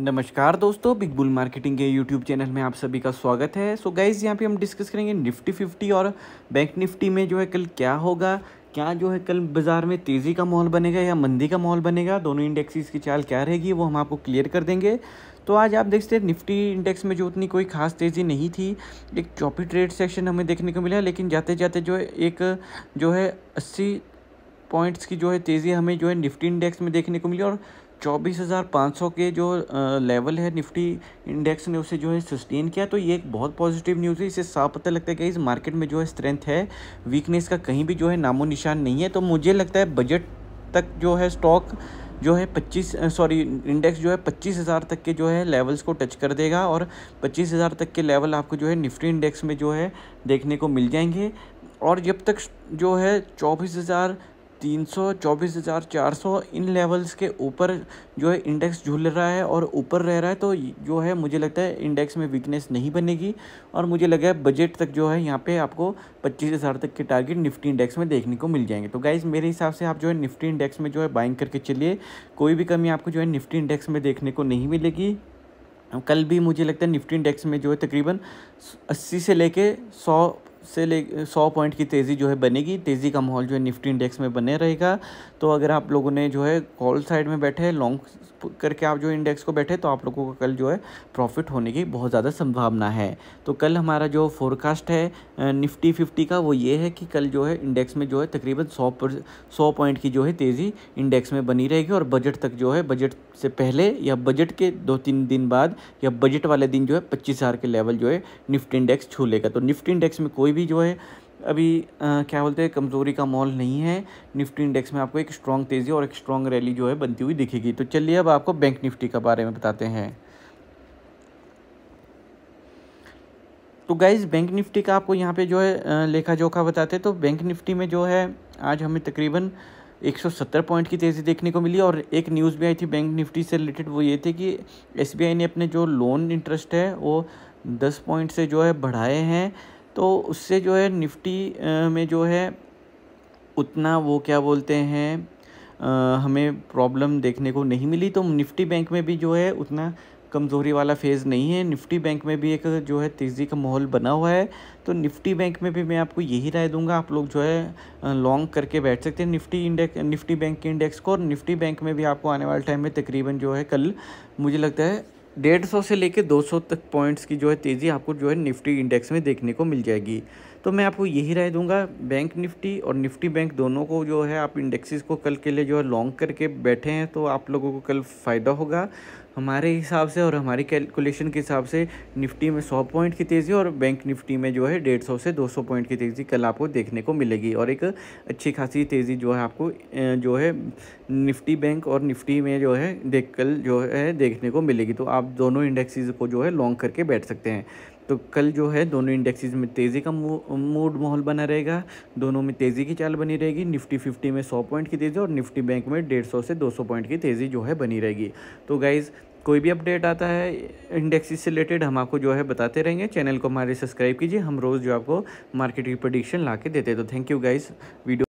नमस्कार दोस्तों big bull marketing के यूट्यूब चैनल में आप सभी का स्वागत है सो गाइज यहाँ पे हम डिस्कस करेंगे निफ्टी फिफ्टी और बैंक निफ्टी में जो है कल क्या होगा क्या जो है कल बाजार में तेज़ी का माहौल बनेगा या मंदी का माहौल बनेगा दोनों इंडेक्सेस की चाल क्या रहेगी वो हम आपको क्लियर कर देंगे तो आज आप देखते हैं निफ्टी इंडेक्स में जो उतनी कोई खास तेज़ी नहीं थी एक चौपी ट्रेड सेक्शन हमें देखने को मिला लेकिन जाते जाते जो है एक जो है अस्सी पॉइंट्स की जो है तेज़ी हमें जो है निफ्टी इंडेक्स में देखने को मिली और चौबीस हज़ार पाँच सौ के जो लेवल है निफ्टी इंडेक्स ने उसे जो है सस्टेन किया तो ये एक बहुत पॉजिटिव न्यूज़ है इससे साफ पता लगता है कि इस मार्केट में जो है स्ट्रेंथ है वीकनेस का कहीं भी जो है नामो निशान नहीं है तो मुझे लगता है बजट तक जो है स्टॉक जो है 25 सॉरी इंडेक्स जो है 25,000 तक के जो है लेवल्स को टच कर देगा और 25,000 तक के लेवल आपको जो है निफ्टी इंडेक्स में जो है देखने को मिल जाएंगे और जब तक जो है चौबीस हज़ार तीन सौ चौबीस हज़ार चार सौ इन लेवल्स के ऊपर जो है इंडेक्स झूल रहा है और ऊपर रह रहा है तो जो है मुझे लगता है इंडेक्स में वीकनेस नहीं बनेगी और मुझे लगा बजट तक जो है यहाँ पे आपको पच्चीस हज़ार तक के टारगेट निफ्टी इंडेक्स में देखने को मिल जाएंगे तो गाइज़ मेरे हिसाब से आप जो है निफ्टी इंडेक्स में जो है बाइंग करके चलिए कोई भी कमी आपको जो है निफ्टी इंडेक्स में देखने को नहीं मिलेगी कल भी मुझे लगता है निफ्टी इंडेक्स में जो है तकरीबन 80 से लेके 100 से ले सौ पॉइंट की तेज़ी जो है बनेगी तेज़ी का माहौल जो है निफ्टी इंडेक्स में बने रहेगा तो अगर आप लोगों ने जो है कॉल साइड में बैठे लॉन्ग करके आप जो इंडेक्स को बैठे तो आप लोगों का कल जो है प्रॉफिट होने की बहुत ज़्यादा संभावना है तो कल हमारा जो फोरकास्ट है निफ्टी फिफ्टी का वो ये है कि कल जो है इंडेक्स में जो है तकरीबन सौ पर सौ पॉइंट की जो है तेज़ी इंडेक्स में बनी रहेगी और बजट तक जो है बजट से पहले या बजट के दो तीन दिन बाद या बजट वाले दिन जो है पच्चीस हज़ार के लेवल जो है निफ्टी इंडेक्स छू लेगा तो निफ्टी इंडेक्स में कोई कोई भी जो है अभी आ, क्या बोलते हैं कमज़ोरी का मॉल नहीं है निफ्टी इंडेक्स में आपको एक स्ट्रॉन्ग तेज़ी और एक स्ट्रॉन्ग रैली जो है बनती हुई दिखेगी तो चलिए अब आपको बैंक निफ्टी के बारे में बताते हैं तो गाइज बैंक निफ्टी का आपको यहाँ पे जो है लेखा जोखा बताते हैं तो बैंक निफ्टी में जो है आज हमें तकरीबन 170 पॉइंट की तेज़ी देखने को मिली और एक न्यूज़ भी आई थी बैंक निफ्टी से रिलेटेड वो ये थे कि एसबीआई ने अपने जो लोन इंटरेस्ट है वो 10 पॉइंट से जो है बढ़ाए हैं तो उससे जो है निफ्टी में जो है उतना वो क्या बोलते हैं हमें प्रॉब्लम देखने को नहीं मिली तो निफ्टी बैंक में भी जो है उतना कमज़ोरी वाला फेज़ नहीं है निफ्टी बैंक में भी एक जो है तेज़ी का माहौल बना हुआ है तो निफ्टी बैंक में भी मैं आपको यही राय दूंगा आप लोग जो है लॉन्ग करके बैठ सकते हैं निफ्टी इंडेक्स निफ्टी बैंक के इंडेक्स को और निफ्टी बैंक में भी आपको आने वाले टाइम में तकरीबन जो है कल मुझे लगता है डेढ़ सौ से लेकर दो सौ तक पॉइंट्स की जो है तेज़ी आपको जो है निफ्टी इंडेक्स में देखने को मिल जाएगी तो मैं आपको यही राय दूंगा बैंक निफ्टी और निफ्टी बैंक दोनों को जो है आप इंडेक्सेस को कल के लिए जो है लॉन्ग करके बैठे हैं तो आप लोगों को कल फ़ायदा होगा हमारे हिसाब से और हमारी कैलकुलेशन के हिसाब से निफ्टी में सौ पॉइंट की तेज़ी और बैंक निफ्टी में जो है डेढ़ सौ से दो सौ पॉइंट की तेज़ी कल आपको देखने को मिलेगी और एक अच्छी खासी तेज़ी जो है आपको जो है निफ्टी बैंक और निफ्टी में जो है देख कल जो है देखने को मिलेगी तो आप दोनों इंडेक्सेस को जो है लॉन्ग करके बैठ सकते हैं तो कल जो है दोनों इंडेक्सेस में तेज़ी का मूड माहौल बना रहेगा दोनों में तेज़ी की चाल बनी रहेगी निफ्टी फिफ्टी में सौ पॉइंट की तेज़ी और निफ्टी बैंक में डेढ़ सौ से दो सौ पॉइंट की तेज़ी जो है बनी रहेगी तो गाइज़ कोई भी अपडेट आता है इंडेक्सेस से रिलेटेड हम आपको जो है बताते रहेंगे चैनल को हमारे सब्सक्राइब कीजिए हम रोज़ जो आपको मार्केट की प्रडिक्शन ला के देते तो थैंक यू गाइज़ वीडियो